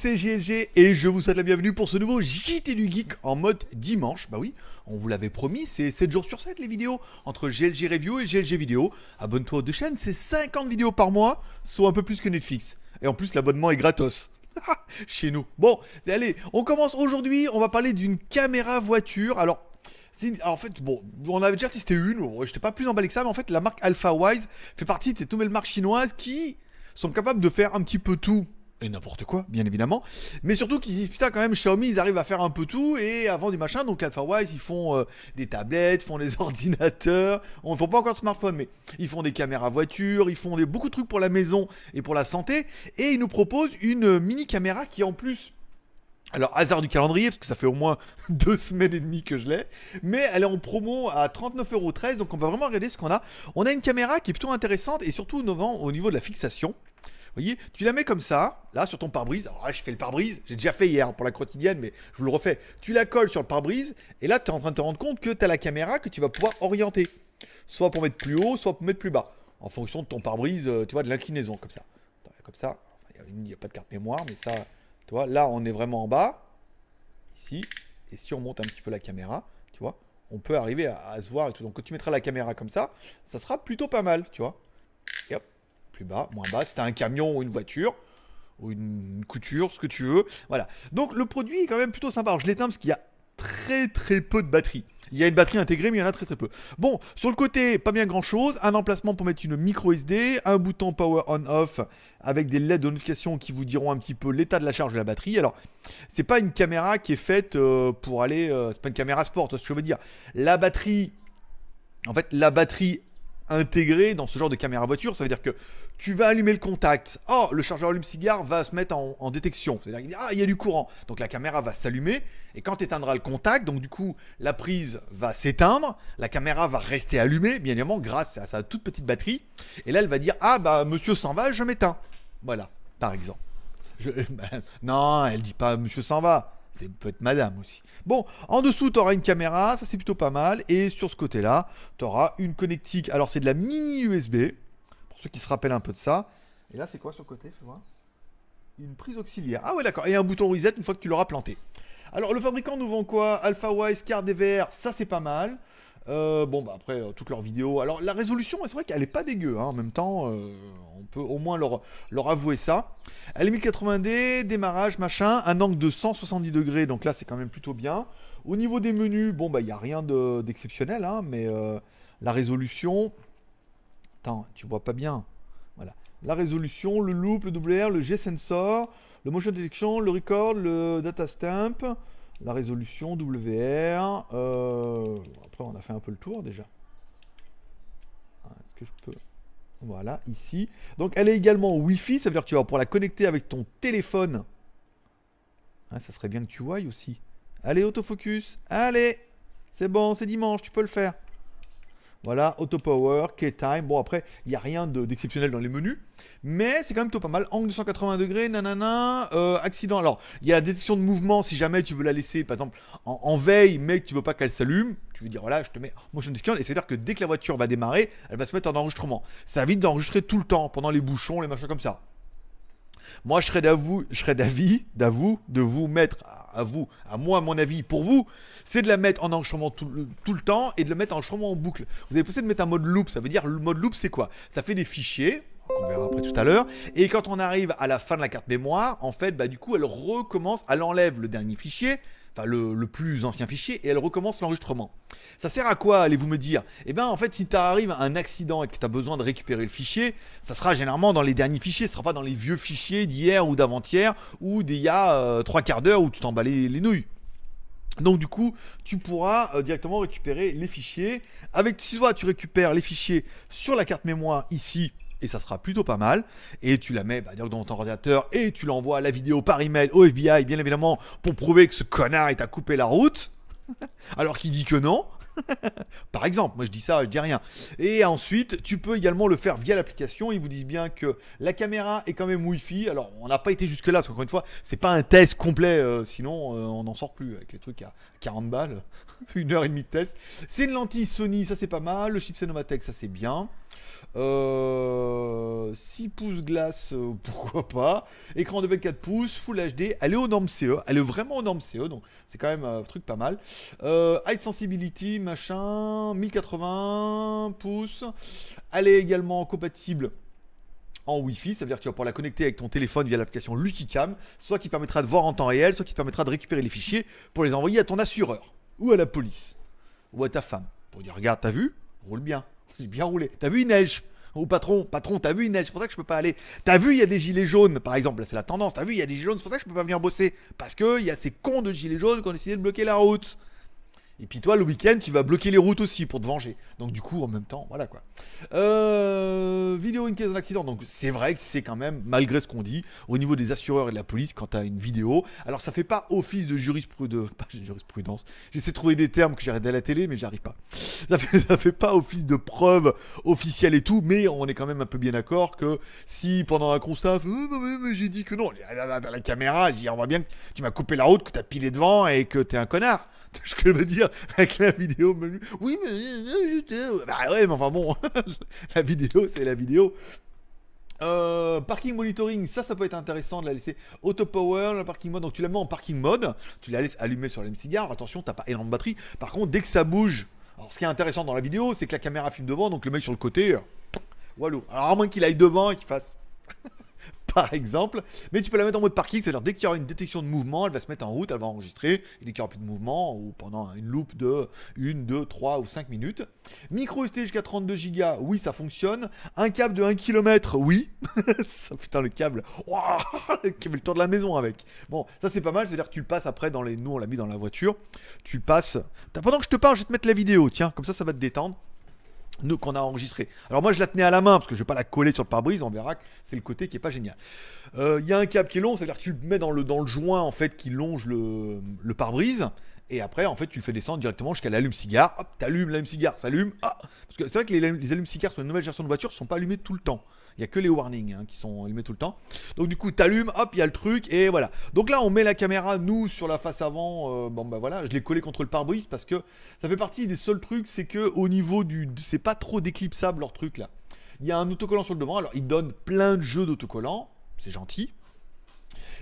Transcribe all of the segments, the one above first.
c'est GLG et je vous souhaite la bienvenue pour ce nouveau JT du Geek en mode dimanche. Bah oui, on vous l'avait promis, c'est 7 jours sur 7 les vidéos entre GLG Review et GLG Vidéo. Abonne-toi aux deux chaînes, c'est 50 vidéos par mois, soit un peu plus que Netflix. Et en plus, l'abonnement est gratos. Ah, chez nous. Bon, allez, on commence aujourd'hui, on va parler d'une caméra voiture. Alors, en fait, bon, on avait déjà testé une, j'étais pas plus emballé que ça, mais en fait, la marque AlphaWise fait partie de ces nouvelles marques chinoises qui sont capables de faire un petit peu tout et n'importe quoi, bien évidemment. Mais surtout qu'ils disent putain quand même Xiaomi ils arrivent à faire un peu tout et avant du machin. Donc AlphaWise ils font euh, des tablettes, font des ordinateurs, on ne font pas encore de smartphone mais ils font des caméras voiture, ils font des, beaucoup de trucs pour la maison et pour la santé et ils nous proposent une mini caméra qui en plus alors, hasard du calendrier, parce que ça fait au moins deux semaines et demie que je l'ai. Mais elle est en promo à 39,13€. Donc, on va vraiment regarder ce qu'on a. On a une caméra qui est plutôt intéressante et surtout novant au niveau de la fixation voyez, tu la mets comme ça, là, sur ton pare-brise. Alors je fais le pare-brise, j'ai déjà fait hier hein, pour la quotidienne, mais je vous le refais. Tu la colles sur le pare-brise, et là, tu es en train de te rendre compte que tu as la caméra que tu vas pouvoir orienter. Soit pour mettre plus haut, soit pour mettre plus bas. En fonction de ton pare-brise, euh, tu vois, de l'inclinaison, comme ça. Comme ça, il n'y a pas de carte mémoire, mais ça, tu vois, là, on est vraiment en bas. Ici. Et si on monte un petit peu la caméra, tu vois, on peut arriver à, à se voir et tout. Donc, quand tu mettras la caméra comme ça, ça sera plutôt pas mal, tu vois bas, moins bas. C'était un camion ou une voiture ou une couture, ce que tu veux. Voilà. Donc le produit est quand même plutôt sympa. Alors je l'éteins parce qu'il y a très très peu de batterie. Il y a une batterie intégrée, mais il y en a très très peu. Bon, sur le côté, pas bien grand chose. Un emplacement pour mettre une micro SD, un bouton power on/off avec des LED de notification qui vous diront un petit peu l'état de la charge de la batterie. Alors, c'est pas une caméra qui est faite euh, pour aller. Euh, c'est pas une caméra sport, ce que je veux dire. La batterie. En fait, la batterie intégré dans ce genre de caméra voiture. Ça veut dire que tu vas allumer le contact. Oh, le chargeur allume-cigare va se mettre en, détection. C'est-à-dire qu'il ah, il y a du courant. Donc la caméra va s'allumer. Et quand tu éteindras le contact, donc du coup, la prise va s'éteindre. La caméra va rester allumée, bien évidemment, grâce à sa toute petite batterie. Et là, elle va dire Ah, bah, monsieur s'en va, je m'éteins. Voilà, par exemple. Bah, non, elle dit pas Monsieur s'en va. C'est peut être madame aussi. Bon, en dessous, tu auras une caméra, ça c'est plutôt pas mal. Et sur ce côté-là, tu auras une connectique. Alors c'est de la mini USB, pour ceux qui se rappellent un peu de ça. Et là, c'est quoi sur le côté Fais voir. Une prise auxiliaire. Ah ouais, d'accord. Et un bouton reset une fois que tu l'auras planté. Alors, le fabricant nous vend quoi Alpha Wise, Card DVR, ça c'est pas mal. Euh, bon, bah après, euh, toutes leurs vidéos. Alors, la résolution, c'est vrai qu'elle est pas dégueu. Hein. En même temps, euh, on peut au moins leur, leur avouer ça. Elle est 1080D, démarrage, machin. Un angle de 170 degrés, donc là, c'est quand même plutôt bien. Au niveau des menus, bon, bah, il n'y a rien d'exceptionnel, hein, mais la résolution. Attends, tu vois pas bien. Voilà. La résolution, le loop, le WR, le G-sensor, le motion detection, le record, le data stamp. La résolution, WR. Euh, après, on a fait un peu le tour déjà. Est-ce que je peux... Voilà, ici. Donc, elle est également Wi-Fi. Ça veut dire que tu vas pouvoir la connecter avec ton téléphone. Ah, ça serait bien que tu voyes aussi. Allez, autofocus. Allez. C'est bon, c'est dimanche, tu peux le faire. Voilà, power, key time. Bon, après, il n'y a rien d'exceptionnel dans les menus. Mais c'est quand même plutôt pas mal. Angle de 180 degrés, nanana. Euh, accident. Alors, il y a la détection de mouvement si jamais tu veux la laisser, par exemple, en, veille, mais que tu veux pas qu'elle s'allume. Tu veux dire, voilà, je te mets motion detection. Et c'est-à-dire que dès que la voiture va démarrer, elle va se mettre en enregistrement. Ça évite d'enregistrer tout le temps, pendant les bouchons, les machins comme ça. Moi, je serais d'avis, d'avoue, de vous mettre à vous, à moi, mon avis, pour vous, c'est de la mettre en enchaînement tout, le temps et de la mettre en enchaînement en boucle. Vous avez poussé de mettre un mode loop. Ça veut dire, le mode loop, c'est quoi Ça fait des fichiers qu'on verra après tout à l'heure. Et quand on arrive à la fin de la carte mémoire, en fait, bah, du coup, elle recommence, elle enlève le dernier fichier, le, plus ancien fichier, et elle recommence l'enregistrement. Ça sert à quoi, allez-vous me dire Eh bien, en fait, si t'arrives à un accident et que tu as besoin de récupérer le fichier, ça sera généralement dans les derniers fichiers, ce sera pas dans les vieux fichiers d'hier ou d'avant-hier ou d'il y a euh, trois quarts d'heure où tu t'emballais les nouilles. Donc du coup, tu pourras euh, directement récupérer les fichiers. Avec, tu vois, tu récupères les fichiers sur la carte mémoire ici, et ça sera plutôt pas mal. Et tu la mets bah, dans ton ordinateur et tu l'envoies la vidéo par email au FBI, bien évidemment, pour prouver que ce connard est à couper la route. Alors qu'il dit que non, Par exemple, moi je dis ça, je dis rien. Et ensuite, tu peux également le faire via l'application. Ils vous disent bien que la caméra est quand même wifi Alors, on n'a pas été jusque-là, parce qu'encore une fois, c'est pas un test complet, euh, sinon euh, on n'en sort plus avec les trucs à 40 balles. une heure et demie de test. C'est une lentille Sony, ça c'est pas mal. Le chipset Novatec, ça c'est bien. 6 euh, pouces glace, pourquoi pas. Écran de 24 pouces, Full HD. Elle est au normes CE, elle est vraiment au norme CE, donc c'est quand même un truc pas mal. High Sensibility, machin, 1080 pouces. Elle est également compatible en Wi-Fi, ça veut dire que tu vas pouvoir la connecter avec ton téléphone via l'application LuckyCam, soit qui permettra de voir en temps réel, soit qui permettra de récupérer les fichiers pour les envoyer à ton assureur, ou à la police, ou à ta femme, pour dire regarde, t'as vu, roule bien, j'ai bien roulé, t'as vu, une neige ou patron, patron, t'as vu, une neige, c'est pour ça que je peux pas aller. T'as vu, il y a des gilets jaunes, par exemple, c'est la tendance, t'as vu, il y a des gilets jaunes, c'est pour ça que je peux pas venir bosser. Parce il y a ces cons de gilets jaunes qui ont décidé de bloquer la route. Et puis toi, le week-end, tu vas bloquer les routes aussi pour te venger. Donc du coup, en même temps, voilà quoi. Euh, vidéo une case d'accident. Donc c'est vrai que c'est quand même, malgré ce qu'on dit, au niveau des assureurs et de la police, quand t'as as une vidéo, alors ça fait pas office de jurisprudence. jurisprudence. J'essaie de trouver des termes que j'arrête à la télé, mais j'arrive pas. Ça fait, fait pas office de preuve officielle et tout, mais on est quand même un peu bien d'accord que si pendant un constat, oh, j'ai dit que non, à la, caméra, on voit bien que tu m'as coupé la route, que t'as pilé devant et que t'es un connard. ce que je veux dire avec la vidéo Oui, mais. Euh, bah ouais, mais enfin bon, la vidéo, c'est la vidéo. Euh, parking monitoring, ça, ça peut être intéressant de la laisser auto power, le parking mode. Donc tu la mets en parking mode, tu la laisses allumer sur cigare. Attention, t'as pas énorme batterie. Par contre, dès que ça bouge, alors ce qui est intéressant dans la vidéo, c'est que la caméra filme devant, donc le mec sur le côté, euh, walou. Alors à moins qu'il aille devant et qu'il fasse par exemple. Mais tu peux la mettre en mode parking, c'est-à-dire dès qu'il y aura une détection de mouvement, elle va se mettre en route, elle va enregistrer. dès qu'il n'y aura plus de mouvement, ou pendant une loupe de 1, 2, 3 ou 5 minutes. Micro SD jusqu'à 32 Go, oui, ça fonctionne. Un câble de 1 km, oui. putain, le câble. qui le le tour de la maison avec. Bon, ça c'est pas mal, c'est-à-dire tu le passes après dans les. Nous, on l'a mis dans la voiture. Tu le passes. Pendant que je te parle, je vais te mettre la vidéo, tiens, comme ça, ça va te détendre qu'on a enregistré. Alors moi je la tenais à la main parce que je vais pas la coller sur le pare-brise, on verra que c'est le côté qui est pas génial. Euh, il y a un câble qui est long, c'est-à-dire que tu le mets dans le, dans le joint en fait qui longe le, pare-brise. Et après, en fait, tu le fais descendre directement jusqu'à l'allume-cigare. Hop, t'allumes l'allume-cigare, allume, Ah Parce que c'est vrai que les, allumes-cigares sur les nouvelle version de voiture ne sont pas allumés tout le temps. Il n'y a que les warnings hein, qui sont allumés tout le temps. Donc du coup, t'allumes, hop, il y a le truc, et voilà. Donc là, on met la caméra, nous, sur la face avant. Euh, bon, bah voilà, je l'ai collé contre le pare-brise parce que ça fait partie des seuls trucs, c'est que au niveau du. C'est pas trop déclipsable leur truc là. Il y a un autocollant sur le devant, alors il donne plein de jeux d'autocollants, c'est gentil.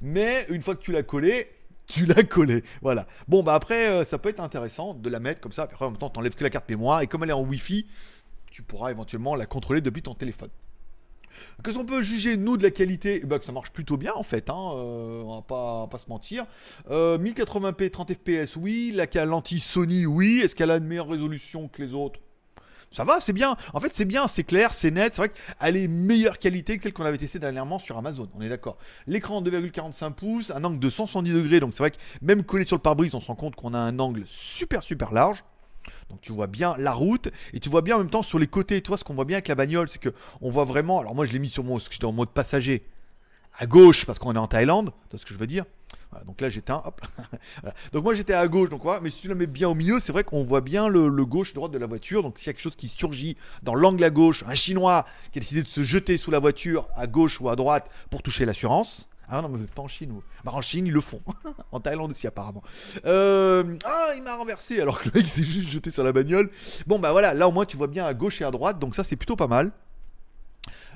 Mais une fois que tu l'as collé, tu l'as collé. Voilà. Bon, bah après, euh, ça peut être intéressant de la mettre comme ça. Après, en même temps, t'enlèves que la carte mémoire. Et comme elle est en Wi-Fi, tu pourras éventuellement la contrôler depuis ton téléphone. Que on peut juger, nous, de la qualité, eh ben, que ça marche plutôt bien, en fait, hein, euh, on, va pas, pas se mentir. 1080p, 30 fps, oui. La anti Sony, oui. Est-ce qu'elle a une meilleure résolution que les autres ça va, c'est bien. En fait, c'est bien, c'est clair, c'est net. C'est vrai qu'elle est meilleure qualité que celle qu'on avait testée dernièrement sur Amazon. On est d'accord. L'écran 2,45 pouces, un angle de 170 degrés. Donc, c'est vrai que même collé sur le pare-brise, on se rend compte qu'on a un angle super, super large. Donc tu vois bien la route et tu vois bien en même temps sur les côtés. toi, ce qu'on voit bien avec la bagnole, c'est que on voit vraiment. Alors moi, je l'ai mis sur mon, j'étais en mode passager à gauche parce qu'on est en Thaïlande. Tu vois ce que je veux dire Donc là, j'éteins. Hop. Donc moi, j'étais à gauche. Donc Mais si tu la mets bien au milieu, c'est vrai qu'on voit bien le, le gauche-droite de la voiture. Donc s'il y a quelque chose qui surgit dans l'angle à gauche, un Chinois qui a décidé de se jeter sous la voiture à gauche ou à droite pour toucher l'assurance. Ah non, mais vous n'êtes pas en Chine, Bah, en Chine, ils le font. en Thaïlande aussi, apparemment. Euh, ah, il m'a renversé, alors que là il s'est juste jeté sur la bagnole. Bon, bah voilà, là au moins, tu vois bien à gauche et à droite, donc ça, c'est plutôt pas mal.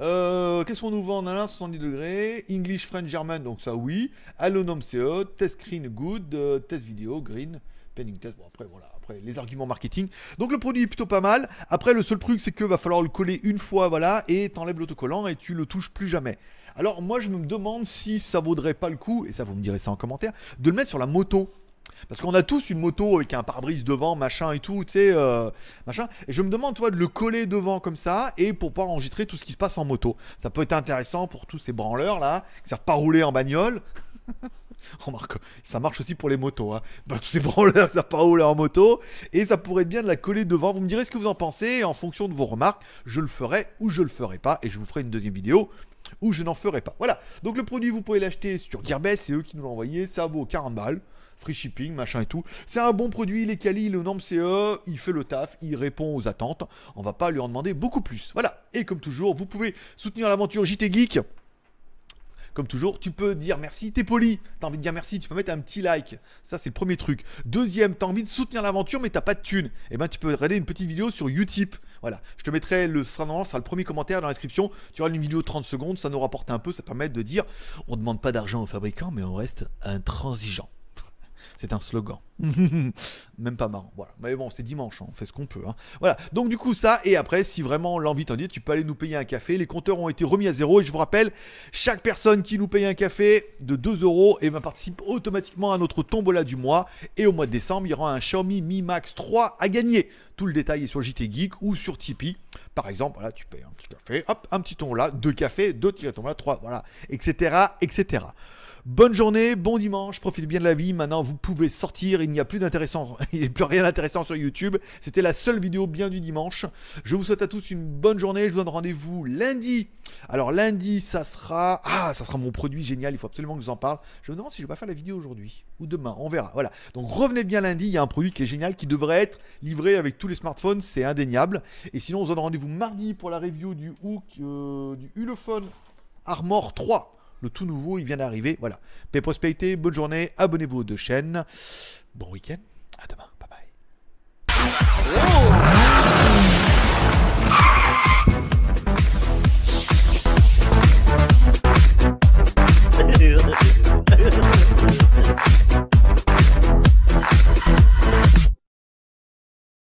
Euh, qu'est-ce qu'on nous vend en Alain 70 degrés English, French, German, donc ça oui. Alonum CE, test screen good, euh, test vidéo green, penning test. Bon, après, voilà, après, les arguments marketing. Donc le produit est plutôt pas mal. Après, le seul truc, c'est que va falloir le coller une fois, voilà, et t'enlèves l'autocollant et tu le touches plus jamais. Alors moi, je me demande si ça vaudrait pas le coup, et ça vous me direz ça en commentaire, de le mettre sur la moto. Parce qu'on a tous une moto avec un pare-brise devant, machin et tout, tu sais, euh, machin. Et je me demande, toi, de le coller devant comme ça, et pour pouvoir enregistrer tout ce qui se passe en moto. Ça peut être intéressant pour tous ces branleurs, là, qui savent pas rouler en bagnole. Remarque, oh, ça marche aussi pour les motos. Hein. Bah, tous ces branleurs, savent pas rouler en moto. Et ça pourrait être bien de la coller devant. Vous me direz ce que vous en pensez. Et en fonction de vos remarques, je le ferai ou je le ferai pas. Et je vous ferai une deuxième vidéo où je n'en ferai pas. Voilà. Donc le produit, vous pouvez l'acheter sur Gearbest. C'est eux qui nous l'ont envoyé. Ça vaut 40 balles free shipping, machin et tout. C'est un bon produit, il est quali, Le nombre, CE, il fait le taf, il répond aux attentes. On va pas lui en demander beaucoup plus. Voilà. Et comme toujours, vous pouvez soutenir l'aventure JT Geek comme toujours, tu peux dire merci, t'es poli, t'as envie de dire merci, tu peux mettre un petit like, ça c'est le premier truc. Deuxième, t'as envie de soutenir l'aventure mais t'as pas de thune, Eh bien, tu peux regarder une petite vidéo sur Utip, voilà, je te mettrai le, sera le premier commentaire dans la description, tu auras une vidéo de 30 secondes, ça nous rapporte un peu, ça permet de dire, on demande pas d'argent aux fabricants mais on reste intransigeant. C'est un slogan. Même pas marrant. Voilà. Mais bon, c'est dimanche, hein, on fait ce qu'on peut. Hein. Voilà. Donc du coup ça, et après, si vraiment l'envie t'en dit, tu peux aller nous payer un café. Les compteurs ont été remis à zéro. Et je vous rappelle, chaque personne qui nous paye un café de 2 euros et eh ben, participe automatiquement à notre tombola du mois. Et au mois de décembre, il y aura un Xiaomi Mi Max 3 à gagner. Tout le détail est sur JT Geek ou sur Tipeee. Par exemple, voilà, tu payes un petit café, hop, un petit tombola, deux cafés, deux petits tombola, trois, voilà, etc. etc. Bonne journée, bon dimanche, profitez bien de la vie. Maintenant, vous pouvez sortir. Il n'y a plus d'intéressant, il n'y a plus rien d'intéressant sur YouTube. C'était la seule vidéo bien du dimanche. Je vous souhaite à tous une bonne journée. Je vous donne rendez-vous lundi. Alors lundi, ça sera ah, ça sera mon produit génial. Il faut absolument que je vous en parle. Je me demande si je vais pas faire la vidéo aujourd'hui ou demain. On verra. Voilà. Donc revenez bien lundi. Il y a un produit qui est génial qui devrait être livré avec tous les smartphones. C'est indéniable. Et sinon, on vous donne rendez-vous mardi pour la review du Hook euh, du Ulefone Armor 3 le tout nouveau, il vient d'arriver. Voilà. Paix prospérité, bonne journée, abonnez-vous aux deux chaînes. Bon week-end, à demain, bye bye.